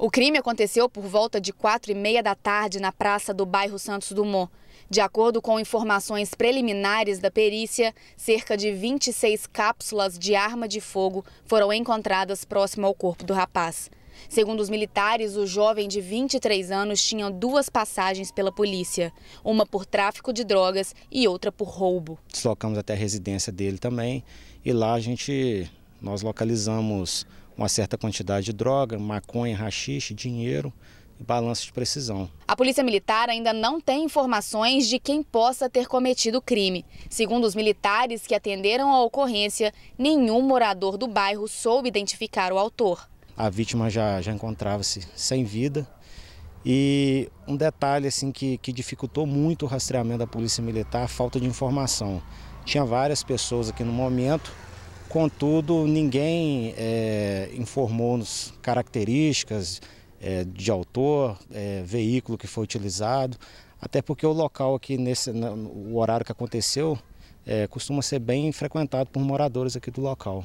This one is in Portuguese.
O crime aconteceu por volta de quatro e meia da tarde na praça do bairro Santos Dumont. De acordo com informações preliminares da perícia, cerca de 26 cápsulas de arma de fogo foram encontradas próximo ao corpo do rapaz. Segundo os militares, o jovem de 23 anos tinha duas passagens pela polícia, uma por tráfico de drogas e outra por roubo. Deslocamos até a residência dele também e lá a gente nós localizamos uma certa quantidade de droga, maconha, rachixe, dinheiro e balanço de precisão. A Polícia Militar ainda não tem informações de quem possa ter cometido o crime. Segundo os militares que atenderam a ocorrência, nenhum morador do bairro soube identificar o autor. A vítima já, já encontrava-se sem vida. E um detalhe assim que, que dificultou muito o rastreamento da Polícia Militar, a falta de informação. Tinha várias pessoas aqui no momento Contudo, ninguém é, informou-nos características é, de autor, é, veículo que foi utilizado, até porque o local aqui, nesse, no, o horário que aconteceu, é, costuma ser bem frequentado por moradores aqui do local.